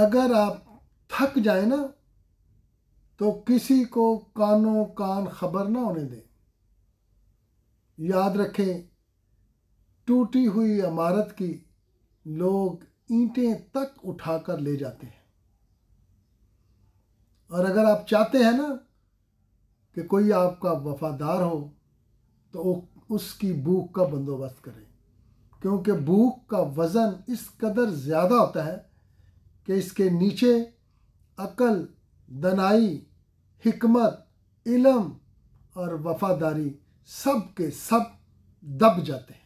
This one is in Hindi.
अगर आप थक जाए ना तो किसी को कानों कान खबर ना होने दें याद रखें टूटी हुई इमारत की लोग ईंटें तक उठाकर ले जाते हैं और अगर आप चाहते हैं ना कि कोई आपका वफादार हो तो उसकी भूख का बंदोबस्त करें क्योंकि भूख का वज़न इस कदर ज़्यादा होता है कि इसके नीचे अकल दनाई हमत इलम और वफादारी सब के सब दब जाते हैं